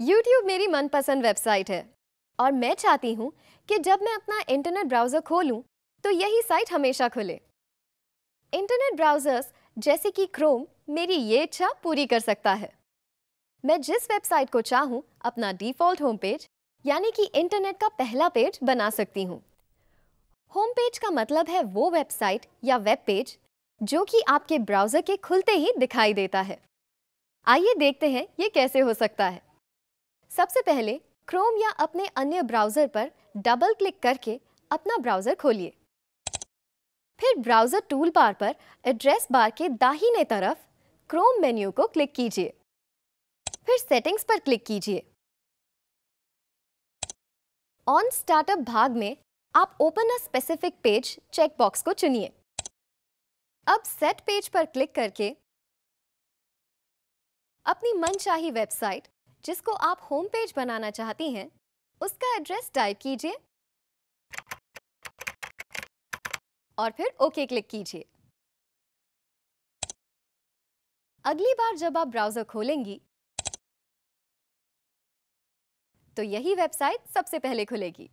YouTube मेरी मनपसंद website है और मैं चाहती हूँ कि जब मैं अपना इंटरनेट ब्राउज़र खोलूँ तो यही साइट हमेशा खुले इंटरनेट ब्राउज़र्स जैसे कि क्रोम मेरी ये इच्छा पूरी कर सकता है मैं जिस वेबसाइट को चाहूँ अपना डिफ़ॉल्ट होम पेज यानी कि इंटरनेट का पहला पेज बना सकती हूँ होम पेज का मतलब है वो वेबसाइट या वेब पेज जो कि आपके ब्राउज़र के खुलते ही दिखाई देता है आइए देखते हैं ये कैसे हो सकता है सबसे पहले क्रोम या अपने अन्य ब्राउज़र पर डबल क्लिक करके अपना ब्राउज़र खोलिए फिर ब्राउज़र टूल बार पर एड्रेस बार के दाहिने तरफ क्रोम मेन्यू को क्लिक कीजिए फिर सेटिंग्स पर क्लिक कीजिए ऑन स्टार्टअप भाग में आप open a specific page checkbox को चुनिए अब सेट पेज पर क्लिक करके अपनी मनचाही वेबसाइट जिसको आप होम पेज बनाना चाहती हैं उसका एड्रेस टाइप कीजिए और फिर ओके क्लिक कीजिए अगली बार जब आप ब्राउजर खोलेंगी तो यही वेबसाइट सबसे पहले खुलेगी